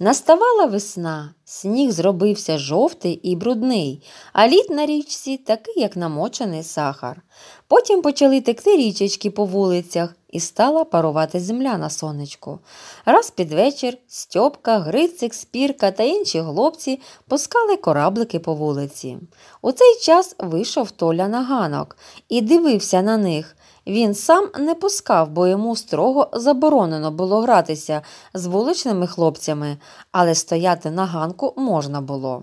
Наставала весна, сніг зробився жовтий і брудний, а лід на річці такий, як намочений сахар. Потім почали текти річечки по вулицях, і стала парувати земля на сонечку. Раз під вечір Стьопка, Грицик, Спірка та інші хлопці пускали кораблики по вулиці. У цей час вийшов Толя на ганок і дивився на них. Він сам не пускав, бо йому строго заборонено було гратися з вуличними хлопцями, але стояти на ганку можна було.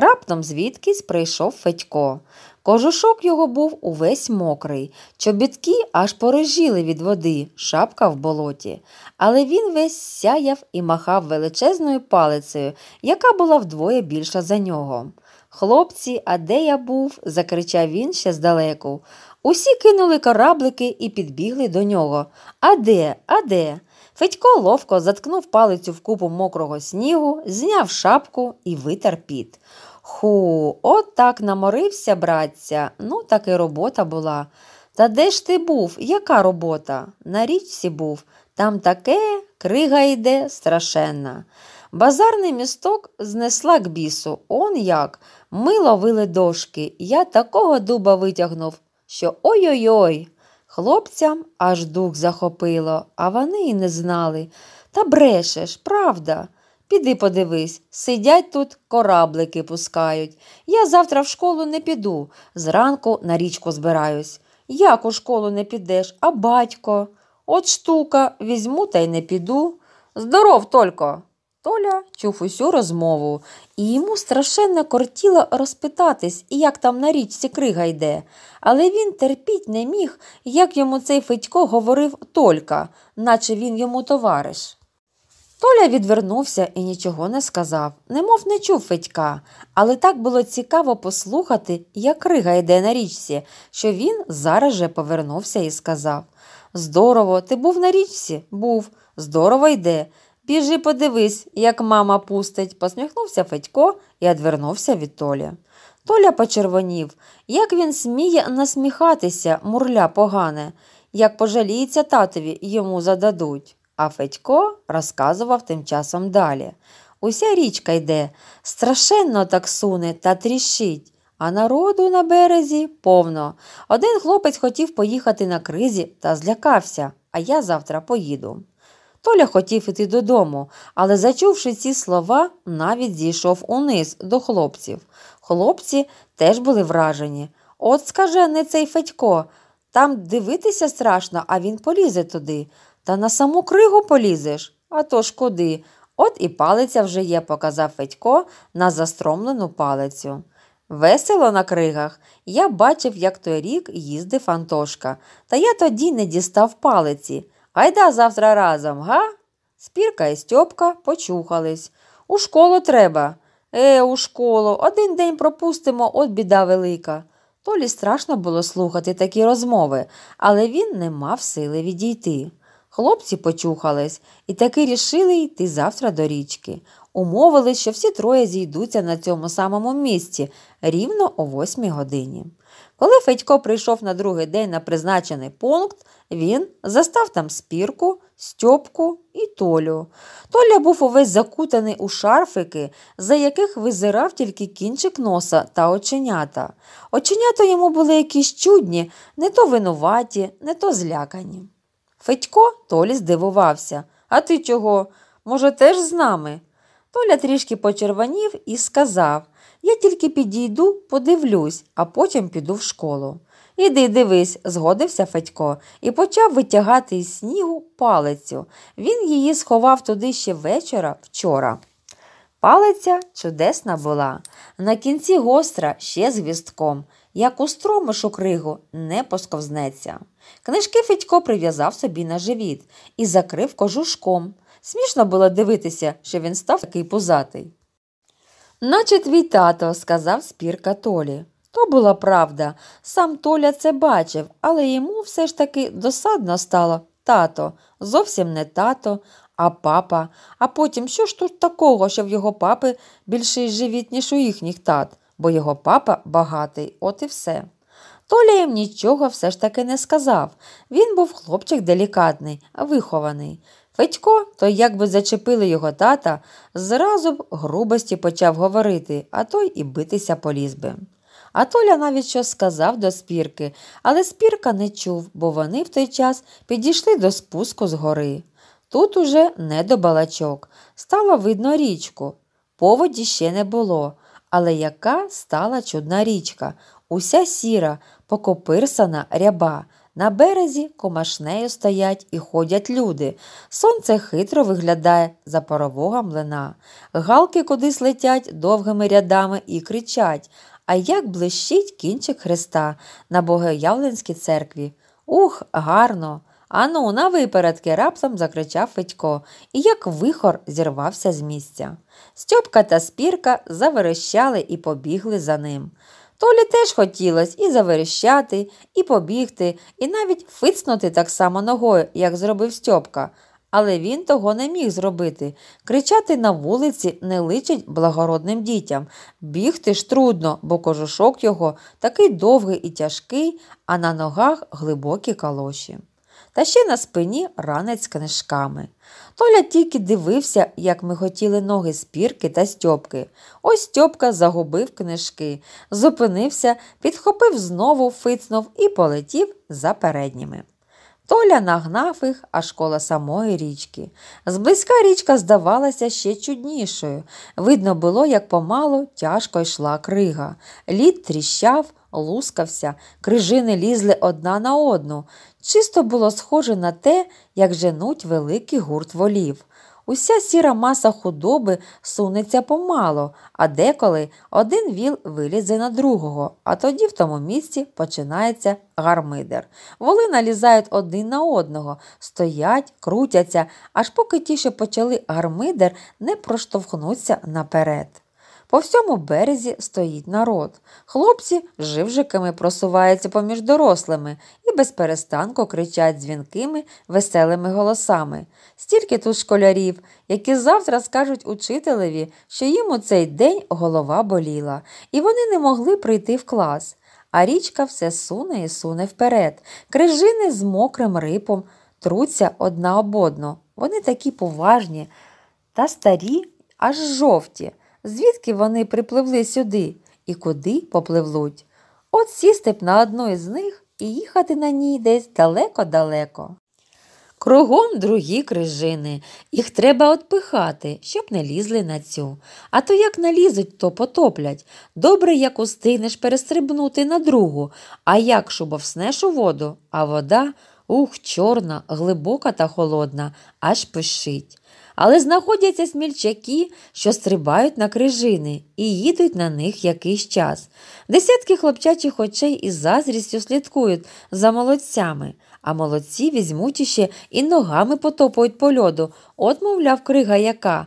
Раптом звідкись прийшов Федько. Кожушок його був увесь мокрий, чобітки аж порожіли від води, шапка в болоті, але він весь сяяв і махав величезною палицею, яка була вдвоє більша за нього. Хлопці, а де я був? закричав він ще здалеку. Усі кинули кораблики і підбігли до нього. А де, а де? Федько ловко заткнув палицю в купу мокрого снігу, зняв шапку і витер піт. Ху, от так наморився, братця. Ну, так і робота була. Та де ж ти був? Яка робота? На річці був. Там таке крига йде страшенна. Базарний місток знесла к бісу. Он як. Ми ловили дошки. Я такого дуба витягнув, що ой-ой-ой. Хлопцям аж дух захопило, а вони й не знали. Та брешеш, правда. Піди подивись, сидять тут, кораблики пускають. Я завтра в школу не піду, зранку на річку збираюсь. Як у школу не підеш, а батько. От штука, візьму та й не піду. Здоров, Только. Толя чув усю розмову, і йому страшенно кортіло розпитатись, як там на річці крига йде, але він терпіть не міг, як йому цей Федько говорив Толька, наче він йому товариш. Толя відвернувся і нічого не сказав, немов не чув Федька, але так було цікаво послухати, як рига йде на річці, що він зараз же повернувся і сказав Здорово, ти був на річці? Був, здорово йде. Біжи, подивись, як мама пустить, посміхнувся Федько і одвернувся від Толі. Толя почервонів, як він сміє насміхатися, мурля погане, як пожаліється татові, йому зададуть. А Федько розказував тим часом далі. Уся річка йде, страшенно так суне та тріщить, а народу на березі повно. Один хлопець хотів поїхати на кризі та злякався, а я завтра поїду. Толя хотів іти додому, але, зачувши ці слова, навіть зійшов униз до хлопців. Хлопці теж були вражені. От скаже не цей Федько, там дивитися страшно, а він полізе туди. Та на саму кригу полізеш? А то ж куди? От і палиця вже є, показав Федько на застромлену палицю. Весело на кригах я бачив, як той рік їздив Антошка, та я тоді не дістав палиці. Айда завтра разом, га? Спірка і Стьопка почухались. У школу треба. Е, у школу, один день пропустимо, от біда велика. Толі страшно було слухати такі розмови, але він не мав сили відійти. Хлопці почухались і таки рішили йти завтра до річки. Умовили, що всі троє зійдуться на цьому самому місці рівно о восьмій годині. Коли Федько прийшов на другий день на призначений пункт, він застав там спірку, стьопку і толю. Толя був увесь закутаний у шарфики, за яких визирав тільки кінчик носа та оченята. Оченята йому були якісь чудні, не то винуваті, не то злякані. Федько Толі здивувався. А ти чого? Може, теж з нами? Толя трішки почервонів і сказав Я тільки підійду, подивлюсь, а потім піду в школу. Іди дивись, згодився Федько і почав витягати із снігу палицю. Він її сховав туди ще вечора вчора. Палиця чудесна була, на кінці гостра ще з гвістком, як у стромишу кригу не посковзнеться. Книжки Федько прив'язав собі на живіт і закрив кожушком. Смішно було дивитися, що він став такий пузатий. Наче твій тато, сказав спірка Толі. То була правда. Сам Толя це бачив, але йому все ж таки досадно стало тато, зовсім не тато, а папа. А потім що ж тут такого, що в його папи більший живіт, ніж у їхніх тат, бо його папа багатий, от і все. Толя їм нічого все ж таки не сказав. Він був хлопчик делікатний, вихований. Федько, то якби зачепили його тата, зразу б грубості почав говорити, а той і битися поліз би. А Толя навіть щось сказав до спірки, але спірка не чув, бо вони в той час підійшли до спуску з гори. Тут уже не до балачок. Стало видно річку. Поводі ще не було, але яка стала чудна річка, уся сіра, покопирсана ряба. На березі комашнею стоять і ходять люди. Сонце хитро виглядає за парового млина. Галки кудись летять довгими рядами і кричать А як блищить кінчик Христа на Богоявленській церкві. Ух, гарно! Ану, на випередки раптом закричав Федько, і як вихор зірвався з місця. Стьопка та спірка заверещали і побігли за ним. Толі теж хотілося і заверіщати, і побігти, і навіть фицнути так само ногою, як зробив Стьопка. Але він того не міг зробити. Кричати на вулиці не личить благородним дітям. Бігти ж трудно, бо кожушок його такий довгий і тяжкий, а на ногах глибокі калоші та ще на спині ранець з книжками. Толя тільки дивився, як ми хотіли ноги спірки та Стьопки. Ось Стьопка загубив книжки, зупинився, підхопив знову, фицнув і полетів за передніми. Толя нагнав їх аж коло самої річки. Зблизька річка здавалася ще чуднішою. Видно було, як помало тяжко йшла крига. Лід тріщав, лускався, крижини лізли одна на одну. Чисто було схоже на те, як женуть великий гурт волів. Уся сіра маса худоби сунеться помало, а деколи один віл вилізе на другого, а тоді в тому місці починається гармидер. Воли налізають один на одного, стоять, крутяться, аж поки ті, що почали гармидер, не проштовхнуться наперед. По всьому березі стоїть народ. Хлопці живжиками просуваються поміж дорослими і безперестанку кричать дзвінкими, веселими голосами. Стільки тут школярів, які завтра скажуть учителеві, що їм у цей день голова боліла, і вони не могли прийти в клас. А річка все суне і суне вперед. Крижини з мокрим рипом труться одна об одну. Вони такі поважні та старі, аж жовті звідки вони припливли сюди і куди попливлуть. От сісти б на одну із них і їхати на ній десь далеко-далеко. Кругом другі крижини, їх треба отпихати, щоб не лізли на цю. А то як налізуть, то потоплять. Добре, як устигнеш перестрибнути на другу, а як шубовснеш у воду, а вода ух, чорна, глибока та холодна, аж пишить. Але знаходяться смільчаки, що стрибають на крижини і їдуть на них якийсь час. Десятки хлопчачих очей із зазрістю слідкують за молодцями, а молодці візьмуть іще і ногами потопують по льоду, от, мовляв, крига яка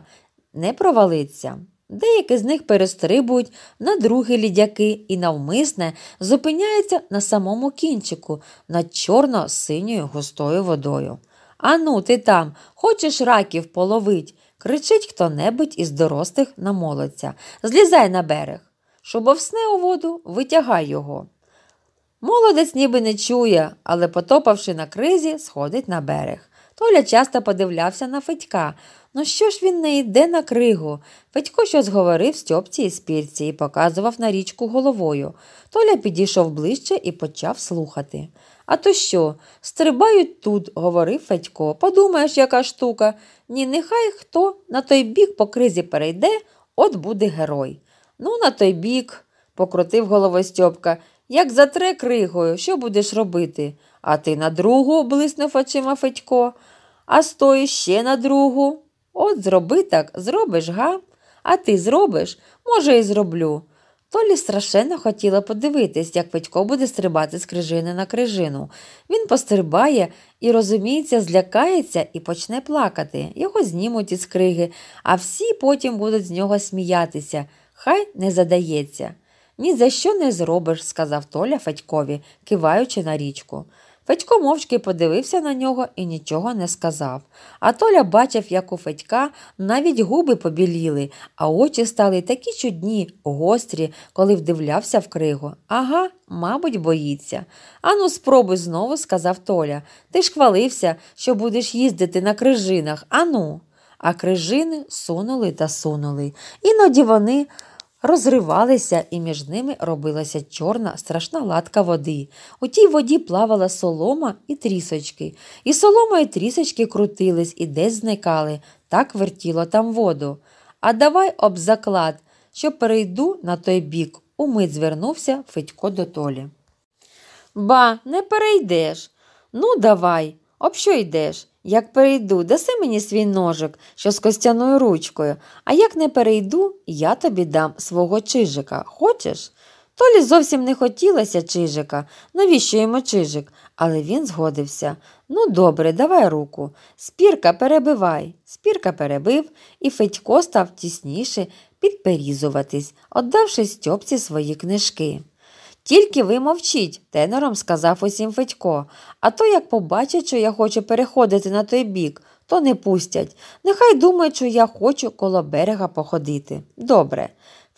не провалиться. Деякі з них перестрибують на другі лідяки і навмисне зупиняються на самому кінчику над чорно-синьою густою водою. Ану, ти там, хочеш раків половить? кричить хто небудь із дорослих на молодця. Злізай на берег. Шубовсне у воду, витягай його. Молодець ніби не чує, але, потопавши на кризі, сходить на берег. Толя часто подивлявся на Федька. Ну що ж він не йде на кригу? Федько щось говорив Стьопці і спірці і показував на річку головою. Толя підійшов ближче і почав слухати. А то що? Стрибають тут, говорив Федько. Подумаєш, яка штука. Ні, нехай хто на той бік по кризі перейде, от буде герой. Ну, на той бік, покрутив головою Стьопка. Як затре кригою, що будеш робити? А ти на другу, блиснув очима Федько, а стої ще на другу. От зроби так, зробиш, га? А ти зробиш? Може, і зроблю. Толі страшенно хотіла подивитись, як Федько буде стрибати з крижини на крижину. Він пострибає і, розуміється, злякається і почне плакати. Його знімуть із криги, а всі потім будуть з нього сміятися. Хай не задається. Ні за що не зробиш, сказав Толя Федькові, киваючи на річку. Федько мовчки подивився на нього і нічого не сказав. А Толя бачив, як у Федька навіть губи побіліли, а очі стали такі чудні, гострі, коли вдивлявся в криго. Ага, мабуть, боїться. Ану, спробуй знову, сказав Толя. Ти ж хвалився, що будеш їздити на крижинах. Ану. А крижини сунули та сунули. Іноді вони розривалися, і між ними робилася чорна, страшна латка води. У тій воді плавала солома і трісочки. І солома і трісочки крутились і десь зникали, так вертіло там воду. А давай об заклад, що перейду на той бік, умить звернувся Федько до Толі. Ба, не перейдеш. Ну, давай, об що йдеш? Як перейду, даси мені свій ножик, що з костяною ручкою, а як не перейду, я тобі дам свого чижика. Хочеш? Толі зовсім не хотілося чижика, навіщо йому чижик, але він згодився. Ну, добре, давай руку. Спірка перебивай. Спірка перебив, і Федько став тісніше підперізуватись, віддавши Стьопці свої книжки. Тільки ви мовчіть, тенором сказав усім Федько, а то як побачать, що я хочу переходити на той бік, то не пустять. Нехай думають, що я хочу коло берега походити. Добре.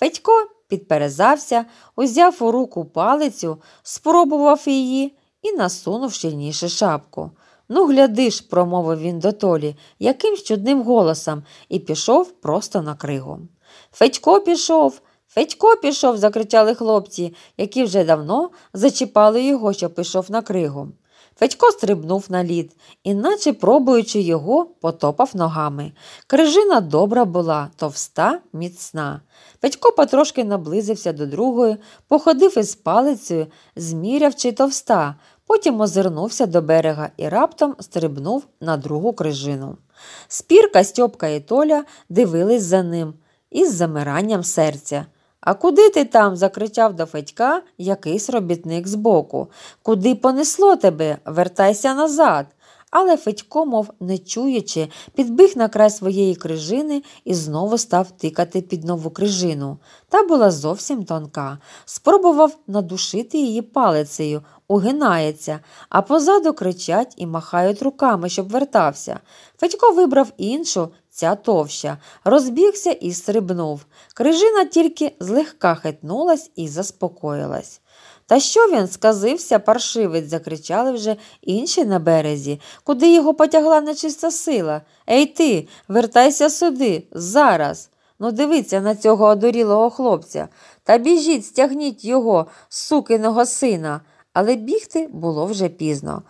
Федько підперезався, узяв у руку палицю, спробував її і насунув щільніше шапку. Ну, глядиш, промовив він до Толі, якимсь чудним голосом, і пішов просто на кригу. Федько пішов. Федько пішов, закричали хлопці, які вже давно зачіпали його, що пішов на кригу. Федько стрибнув на лід, і, наче пробуючи його, потопав ногами. Крижина добра була, товста, міцна. Федько потрошки наблизився до другої, походив із палицею, зміряв чи товста, потім озирнувся до берега і раптом стрибнув на другу крижину. Спірка, Стьопка і Толя дивились за ним із замиранням серця. А куди ти там? закричав до Федька якийсь робітник збоку. Куди понесло тебе? Вертайся назад. Але Федько, мов не чуючи, підбіг на край своєї крижини і знову став тикати під нову крижину. Та була зовсім тонка. Спробував надушити її палицею, угинається, а позаду кричать і махають руками, щоб вертався. Федько вибрав іншу ця товща, розбігся і стрибнув. Крижина тільки злегка хитнулась і заспокоїлась. Та що він сказився, паршивець, закричали вже інші на березі, куди його потягла нечиста сила. Ей ти, вертайся сюди, зараз. Ну, дивіться на цього одурілого хлопця. Та біжіть, стягніть його, сукиного сина. Але бігти було вже пізно.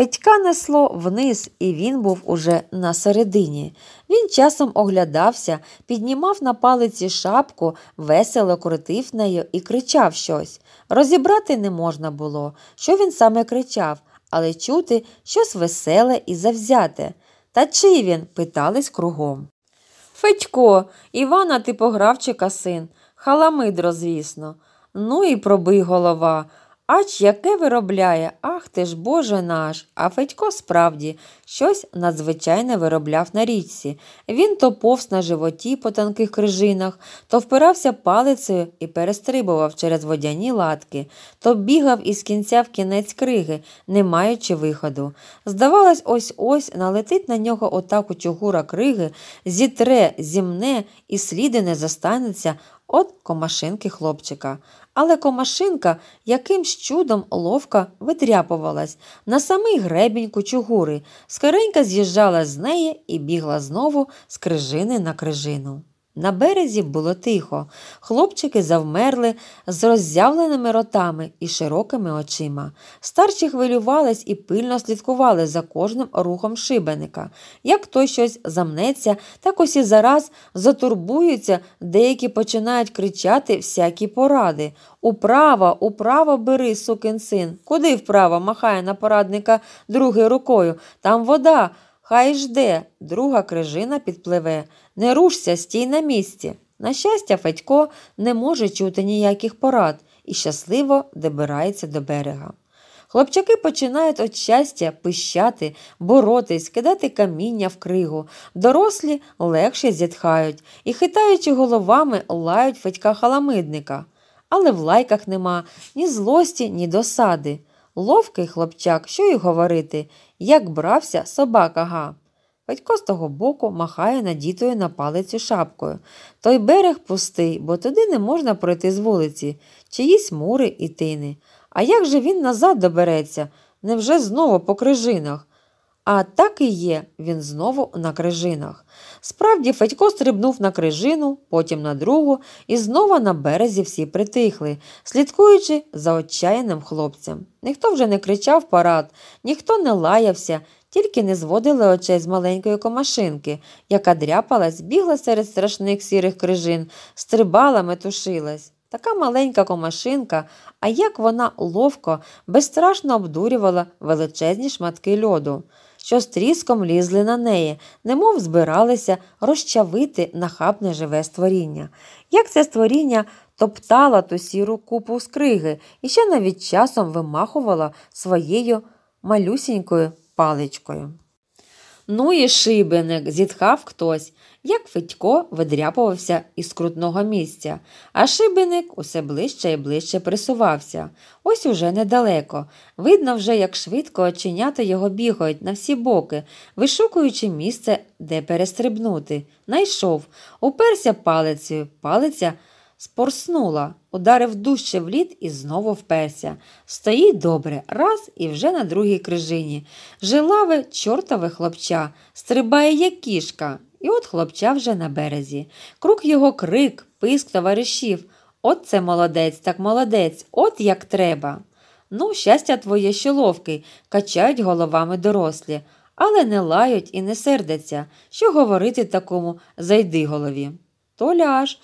Федька несло вниз, і він був уже на середині. Він часом оглядався, піднімав на палиці шапку, весело крутив нею і кричав щось. Розібрати не можна було, що він саме кричав, але чути щось веселе і завзяте. Та чий він? питались кругом. Федько, Івана типогравчика син, халамидро, звісно. Ну і пробий голова. Ач, яке виробляє, ах ти ж Боже наш. А Федько справді щось надзвичайне виробляв на річці. Він то повз на животі по тонких крижинах, то впирався палицею і перестрибував через водяні латки, то бігав із кінця в кінець криги, не маючи виходу. Здавалось, ось ось налетить на нього отаку чугура криги, зітре, зімне, і сліди не застанеться, от комашинки хлопчика. Але комашинка якимсь чудом ловка витряпувалась на самий гребінь кучугури, скоренька з'їжджала з неї і бігла знову з крижини на крижину. На березі було тихо, хлопчики завмерли з роззявленими ротами і широкими очима. Старші хвилювались і пильно слідкували за кожним рухом шибеника. Як той щось замнеться, так усі зараз затурбуються, деякі починають кричати всякі поради. Управа, управо бери, сукин син. Куди вправо махає на порадника другою рукою? Там вода. Хай жде, друга крижина підпливе. Не рушся, стій на місці. На щастя, Федько не може чути ніяких порад і щасливо добирається до берега. Хлопчаки починають від щастя пищати, боротись, кидати каміння в кригу. Дорослі легше зітхають і, хитаючи головами, лають Федька халамидника. Але в лайках нема ні злості, ні досади. Ловкий хлопчак, що й говорити, як брався собака га. Батько з того боку махає надітою на палицю шапкою. Той берег пустий, бо туди не можна пройти з вулиці, чиїсь мури і тини. А як же він назад добереться? Невже знову по крижинах? А так і є, він знову на крижинах. Справді, Федько стрибнув на крижину, потім на другу, і знову на березі всі притихли, слідкуючи за отчаяним хлопцем. Ніхто вже не кричав парад, ніхто не лаявся, тільки не зводили очей з маленької комашинки, яка дряпалась, бігла серед страшних сірих крижин, стрибала, метушилась. Така маленька комашинка, а як вона ловко, безстрашно обдурювала величезні шматки льоду що з тріском лізли на неї, немов збиралися розчавити нахабне живе створіння. Як це створіння топтала ту сіру купу скриги і ще навіть часом вимахувала своєю малюсінькою паличкою. Ну і шибеник, зітхав хтось, як Федько видряпувався із крутного місця, а шибеник усе ближче і ближче присувався. Ось уже недалеко. Видно вже, як швидко оченята його бігають на всі боки, вишукуючи місце, де перестрибнути. Найшов, уперся палицею, палиця спорснула ударив дужче в лід і знову вперся. Стоїть добре, раз і вже на другій крижині. Жилаве чортове хлопча, стрибає, як кішка, і от хлопча вже на березі. Круг його крик, писк товаришів. От це молодець, так молодець, от як треба. Ну, щастя твоє, що ловкий, качають головами дорослі, але не лають і не сердяться. Що говорити такому зайди голові? То ляж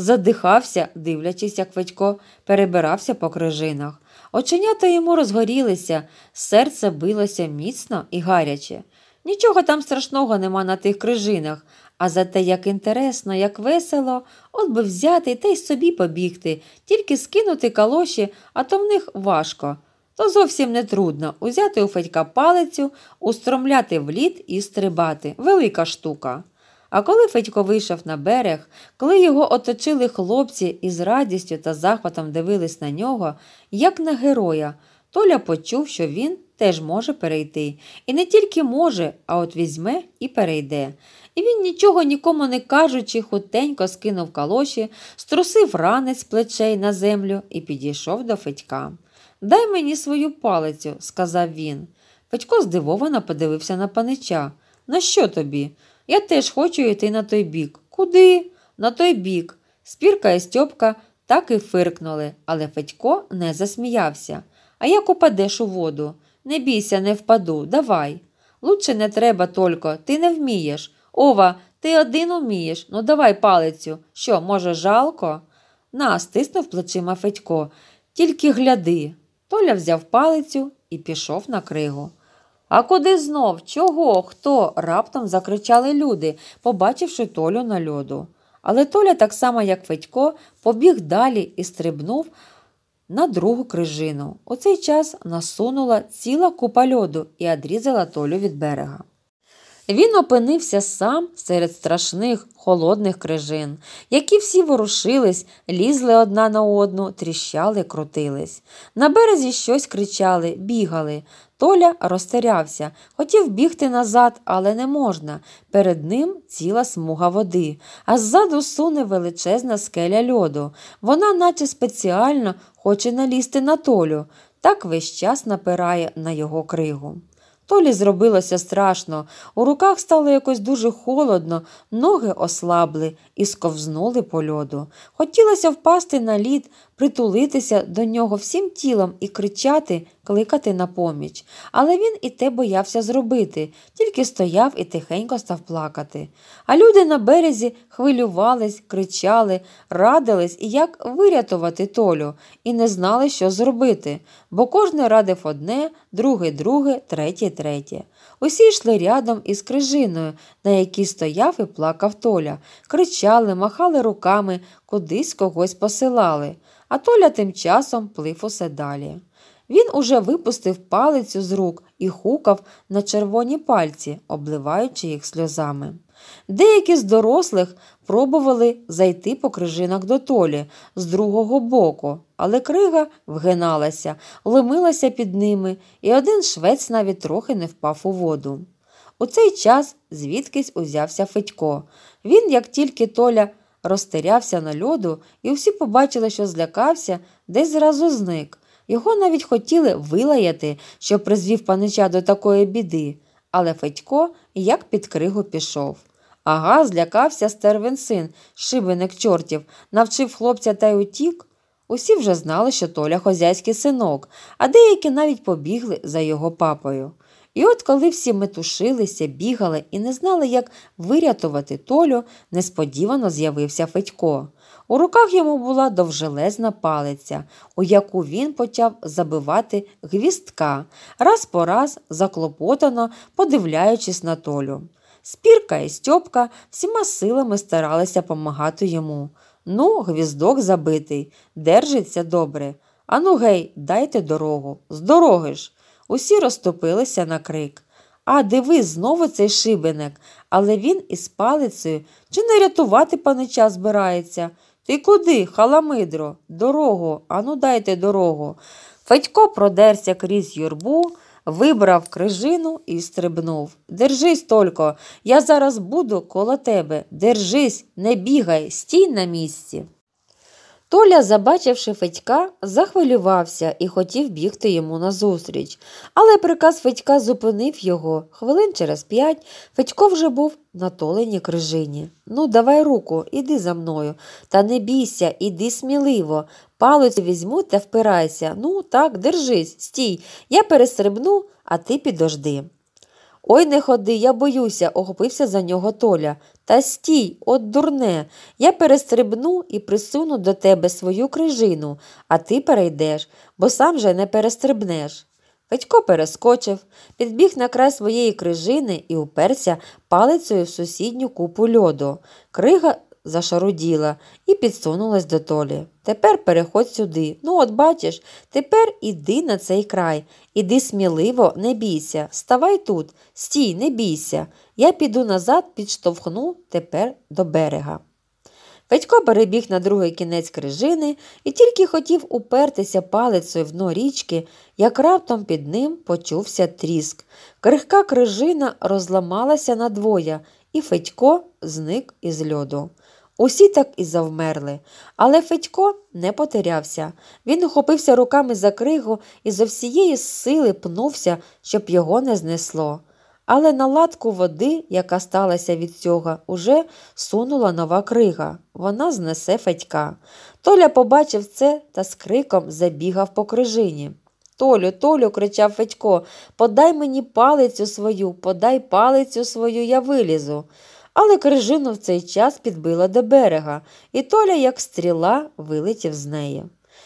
задихався, дивлячись, як Федько перебирався по крижинах. Оченята йому розгорілися, серце билося міцно і гаряче. Нічого там страшного нема на тих крижинах, а за те, як інтересно, як весело, от би взяти та й собі побігти, тільки скинути калоші, а то в них важко. То зовсім не трудно узяти у Федька палицю, устромляти в лід і стрибати. Велика штука. А коли Федько вийшов на берег, коли його оточили хлопці і з радістю та захватом дивились на нього, як на героя, Толя почув, що він теж може перейти. І не тільки може, а от візьме і перейде. І він, нічого нікому не кажучи, хутенько скинув калоші, струсив ранець плечей на землю і підійшов до Федька. Дай мені свою палицю, сказав він. Федько здивовано подивився на панича. На що тобі? Я теж хочу йти на той бік. Куди? На той бік. Спірка і Стьопка так і фиркнули, але Федько не засміявся. А як упадеш у воду? Не бійся, не впаду, давай. Лучше не треба, Только, ти не вмієш. Ова, ти один умієш. Ну давай палицю. Що, може, жалко? На, стиснув плечима Федько. Тільки гляди. Толя взяв палицю і пішов на кригу. А куди знов? Чого? Хто? раптом закричали люди, побачивши Толю на льоду. Але Толя, так само, як Федько, побіг далі і стрибнув на другу крижину. У цей час насунула ціла купа льоду і одрізала Толю від берега. Він опинився сам серед страшних холодних крижин, які всі ворушились, лізли одна на одну, тріщали, крутились. На березі щось кричали, бігали. Толя розтерявся, хотів бігти назад, але не можна. Перед ним ціла смуга води, а ззаду суне величезна скеля льоду. Вона, наче спеціально, хоче налізти на толю, так весь час напирає на його кригу. Толі зробилося страшно, у руках стало якось дуже холодно, ноги ослабли і сковзнули по льоду. Хотілося впасти на лід, притулитися до нього всім тілом і кричати, кликати на поміч. Але він і те боявся зробити, тільки стояв і тихенько став плакати. А люди на березі хвилювались, кричали, радились, як вирятувати Толю, і не знали, що зробити, бо кожен радив одне, другий друге, третє третє. Усі йшли рядом із крижиною, на якій стояв і плакав Толя, кричали, махали руками, кудись когось посилали. А Толя тим часом плив усе далі. Він уже випустив палицю з рук і хукав на червоні пальці, обливаючи їх сльозами. Деякі з дорослих пробували зайти по крижинах до Толі з другого боку, але крига вгиналася, лимилася під ними, і один швець навіть трохи не впав у воду. У цей час звідкись узявся Федько. Він, як тільки Толя розтирявся на льоду, і всі побачили, що злякався, десь зразу зник. Його навіть хотіли вилаяти, що призвів панича до такої біди, але Федько як під кригу пішов. Ага, злякався стервен син, шибеник чортів, навчив хлопця та й утік. Усі вже знали, що Толя хозяйський синок, а деякі навіть побігли за його папою. І от коли всі метушилися, бігали і не знали, як вирятувати Толю, несподівано з'явився Федько. У руках йому була довжелезна палиця, у яку він почав забивати гвістка, раз по раз заклопотано подивляючись на Толю. Спірка і Стьопка всіма силами старалися помагати йому. Ну, гвіздок забитий, держиться добре. Ану, гей, дайте дорогу, з дороги ж. Усі розтопилися на крик. А диви, знову цей шибеник, але він із палицею чи не рятувати панича збирається. Ти куди, халамидро, дорогу, ану дайте дорогу. Федько продерся крізь юрбу, вибрав крижину і стрибнув. Держись, Только, я зараз буду коло тебе. Держись, не бігай, стій на місці. Толя, забачивши Федька, захвилювався і хотів бігти йому назустріч. Але приказ Федька зупинив його. Хвилин через п'ять Федько вже був на толені крижині. Ну, давай руку, іди за мною. Та не бійся, іди сміливо. палець візьму та впирайся. Ну, так, держись, стій. Я перестрибну, а ти підожди. Ой не ходи, я боюся, охопився за нього Толя. Та стій, от дурне, я перестрибну і присуну до тебе свою крижину, а ти перейдеш, бо сам же не перестрибнеш. Федько перескочив, підбіг на край своєї крижини і уперся палицею в сусідню купу льоду. Крига зашаруділа і підсунулась до Толі. Тепер переходь сюди. Ну, от бачиш, тепер іди на цей край. Іди сміливо, не бійся. Ставай тут, стій, не бійся. Я піду назад, підштовхну тепер до берега. Федько перебіг на другий кінець крижини і тільки хотів упертися палицею в дно річки, як раптом під ним почувся тріск. Крихка крижина розламалася надвоє, і Федько зник із льоду. Усі так і завмерли. Але Федько не потерявся. Він ухопився руками за кригу і зо всієї сили пнувся, щоб його не знесло. Але на латку води, яка сталася від цього, уже сунула нова крига. Вона знесе Федька. Толя побачив це та з криком забігав по крижині. Толю, Толю, кричав Федько, подай мені палицю свою, подай палицю свою, я вилізу але крижину в цей час підбила до берега, і Толя, як стріла, вилетів з неї.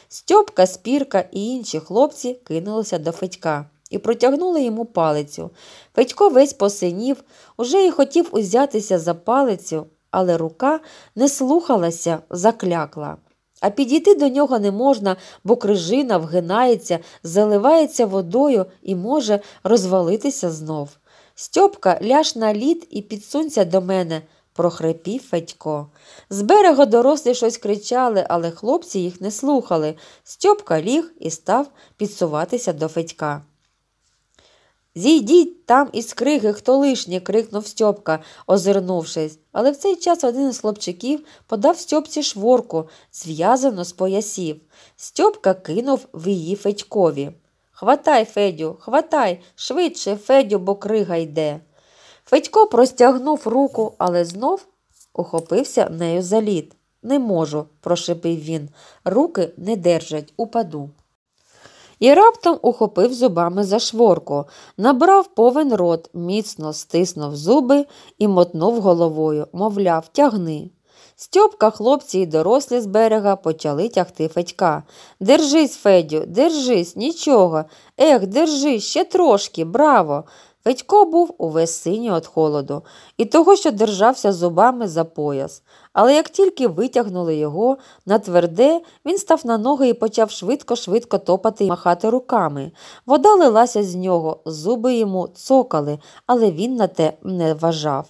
Стьопка, спірка і інші хлопці кинулися до Федька і протягнули йому палицю. Федько весь посинів, уже й хотів узятися за палицю, але рука не слухалася, заклякла. А підійти до нього не можна, бо крижина вгинається, заливається водою і може розвалитися знов. Стьопка ляж на лід і підсунься до мене, прохрипів Федько. З берега дорослі щось кричали, але хлопці їх не слухали. Стьопка ліг і став підсуватися до Федька. Зійдіть там із криги, хто лишнє, крикнув Стьопка, озирнувшись. Але в цей час один із хлопчиків подав Стьопці шворку, зв'язану з поясів. Стьопка кинув в її Федькові. Хватай, Федю, хватай, швидше, Федю, бо крига йде. Федько простягнув руку, але знов ухопився нею за лід. Не можу, прошепив він. Руки не держать, упаду. І раптом ухопив зубами за шворку, набрав повен рот, міцно стиснув зуби і мотнув головою, мовляв, тягни. Стьопка, хлопці і дорослі з берега почали тягти Федька. Держись, Федю, держись, нічого. Ех, держись, ще трошки, браво. Федько був увесь синій від холоду і того, що держався зубами за пояс. Але як тільки витягнули його на тверде, він став на ноги і почав швидко-швидко топати і махати руками. Вода лилася з нього, зуби йому цокали, але він на те не вважав.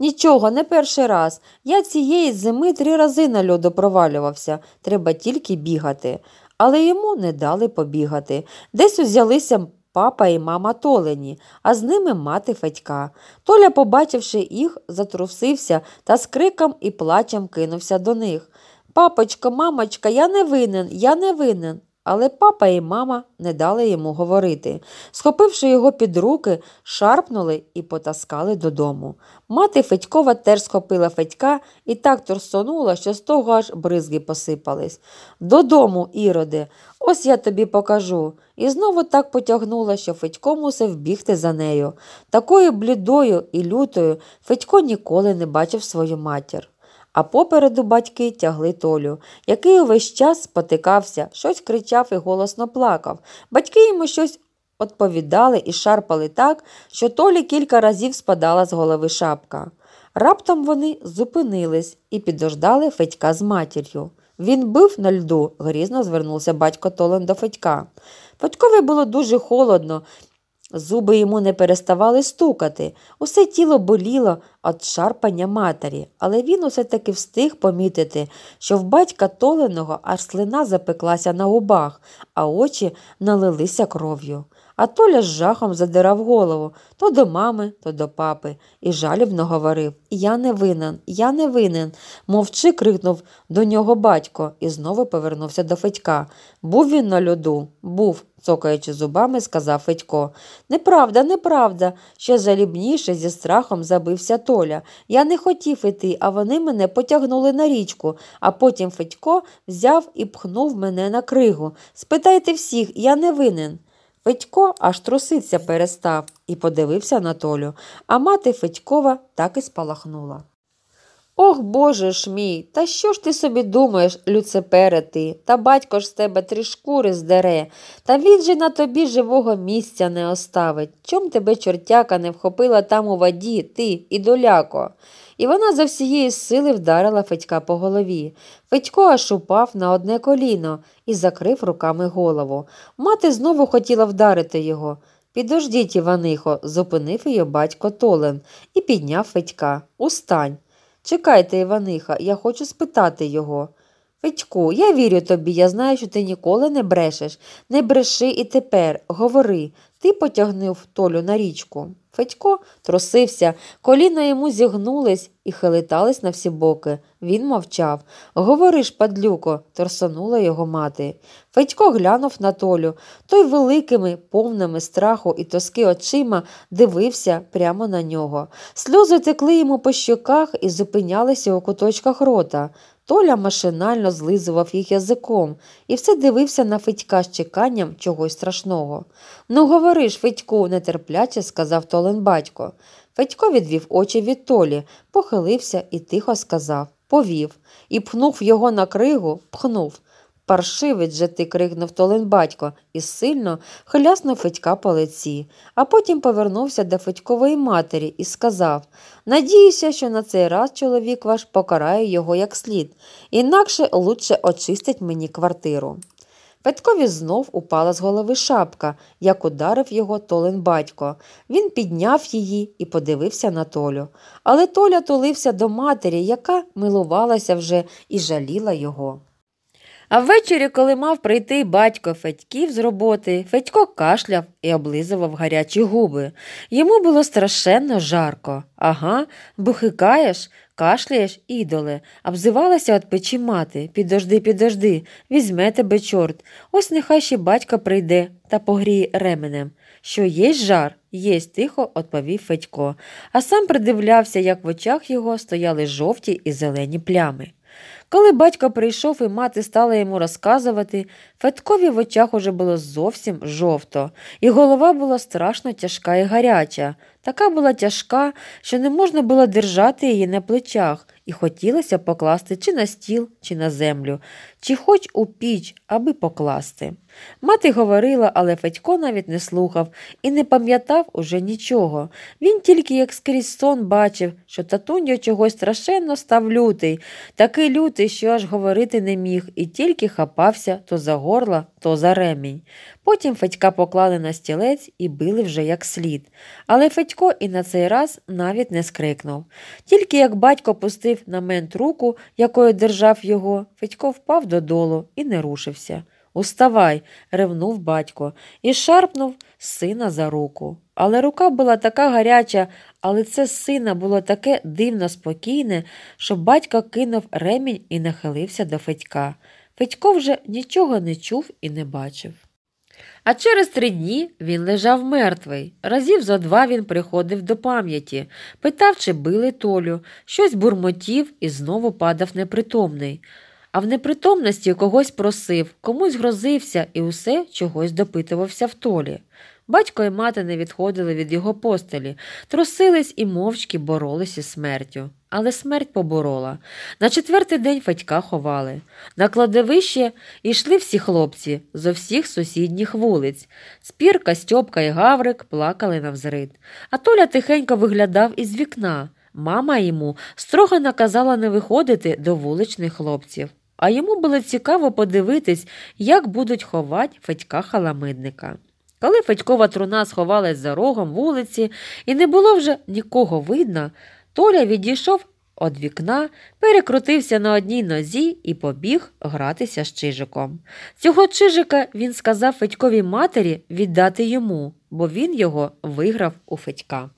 Нічого, не перший раз. Я цієї зими три рази на льоду провалювався, треба тільки бігати. Але йому не дали побігати. Десь узялися папа і мама Толені, а з ними мати Федька. Толя, побачивши їх, затрусився та з криком і плачем кинувся до них. Папочка, мамочка, я не винен, я не винен але папа і мама не дали йому говорити. Схопивши його під руки, шарпнули і потаскали додому. Мати Федькова теж схопила Федька і так торсонула, що з того аж бризги посипались. Додому, іроде, ось я тобі покажу. І знову так потягнула, що Федько мусив бігти за нею. Такою блідою і лютою Федько ніколи не бачив свою матір а попереду батьки тягли Толю, який увесь час спотикався, щось кричав і голосно плакав. Батьки йому щось відповідали і шарпали так, що Толі кілька разів спадала з голови шапка. Раптом вони зупинились і підождали Федька з матір'ю. Він бив на льду, грізно звернувся батько Толен до Федька. Федькові було дуже холодно, Зуби йому не переставали стукати, усе тіло боліло від шарпання матері, але він усе таки встиг помітити, що в батька толеного аж слина запеклася на губах, а очі налилися кров'ю а Толя з жахом задирав голову то до мами, то до папи, і жалібно говорив Я не винен, я не винен. Мовчи, крикнув до нього батько і знову повернувся до Федька. Був він на льоду, був, цокаючи зубами, сказав Федько. Неправда, неправда. Ще жалібніше зі страхом забився Толя. Я не хотів іти, а вони мене потягнули на річку, а потім Федько взяв і пхнув мене на кригу. Спитайте всіх, я не винен. Федько аж труситься перестав і подивився на Толю, а мати Федькова так і спалахнула. Ох, Боже ж мій, та що ж ти собі думаєш, люцепере ти, та батько ж з тебе три шкури здере, та він же на тобі живого місця не оставить. Чом тебе чортяка не вхопила там у воді, ти, ідоляко? і вона за всієї сили вдарила Федька по голові. Федько аж упав на одне коліно і закрив руками голову. Мати знову хотіла вдарити його. Підождіть, Іванихо, зупинив її батько Толен і підняв Федька. Устань. Чекайте, Іваниха, я хочу спитати його. Федьку, я вірю тобі, я знаю, що ти ніколи не брешеш. Не бреши і тепер. Говори, ти потягнув Толю на річку. Федько трусився, коліна йому зігнулись і хилитались на всі боки. Він мовчав. Говориш, падлюко, торсонула його мати. Федько глянув на Толю. Той великими, повними страху і тоски очима дивився прямо на нього. Сльози текли йому по щоках і зупинялися у куточках рота. Толя машинально злизував їх язиком і все дивився на Федька з чеканням чогось страшного. Ну, говориш, Федьку, нетерпляче сказав Толен батько. Федько відвів очі від Толі, похилився і тихо сказав повів і пхнув його на кригу, пхнув. Паршивець же ти. крикнув Толин батько і сильно хляснув Федька по лиці, а потім повернувся до Федькової матері і сказав Надіюся, що на цей раз чоловік ваш покарає його як слід, інакше лучше очистить мені квартиру. Петкові знов упала з голови шапка, як ударив його Толин батько. Він підняв її і подивився на Толю. Але Толя тулився до матері, яка милувалася вже і жаліла його. А ввечері, коли мав прийти батько Федьків з роботи, Федько кашляв і облизував гарячі губи. Йому було страшенно жарко. Ага, бухикаєш, кашляєш, ідоле, обзивалася от печі мати. Підожди, підожди, візьме тебе чорт. Ось нехай ще батько прийде та погріє ременем. Що є жар, єсть тихо, відповів Федько, а сам придивлявся, як в очах його стояли жовті і зелені плями. Коли батько прийшов і мати стала йому розказувати, Феткові в очах уже було зовсім жовто, і голова була страшно тяжка і гаряча така була тяжка, що не можна було держати її на плечах, і хотілося покласти чи на стіл, чи на землю, чи хоч у піч, аби покласти. Мати говорила, але Федько навіть не слухав і не пам'ятав уже нічого. Він тільки як скрізь сон бачив, що татуньо чогось страшенно став лютий, такий лютий, що аж говорити не міг, і тільки хапався то за горло, то за ремінь. Потім Федька поклали на стілець і били вже як слід. Але Федько і на цей раз навіть не скрикнув. Тільки як батько пустив на мент руку, якою держав його, Федько впав додолу і не рушився. Уставай, ревнув батько і шарпнув сина за руку. Але рука була така гаряча, але це сина було таке дивно спокійне, що батько кинув ремінь і нахилився до Федька. Федько вже нічого не чув і не бачив. А через три дні він лежав мертвий. Разів за два він приходив до пам'яті, питав, чи били Толю, щось бурмотів і знову падав непритомний. А в непритомності когось просив, комусь грозився і усе чогось допитувався в толі. Батько і мати не відходили від його постелі, трусились і мовчки боролись із смертю. Але смерть поборола. На четвертий день Федька ховали. На кладовище йшли всі хлопці зо всіх сусідніх вулиць. Спірка, Стьопка і Гаврик плакали навзрид. А Толя тихенько виглядав із вікна. Мама йому строго наказала не виходити до вуличних хлопців. А йому було цікаво подивитись, як будуть ховати Федька халамидника. Коли Федькова труна сховалась за рогом вулиці і не було вже нікого видно, Толя відійшов від вікна, перекрутився на одній нозі і побіг гратися з чижиком. Цього чижика він сказав Федьковій матері віддати йому, бо він його виграв у Федька.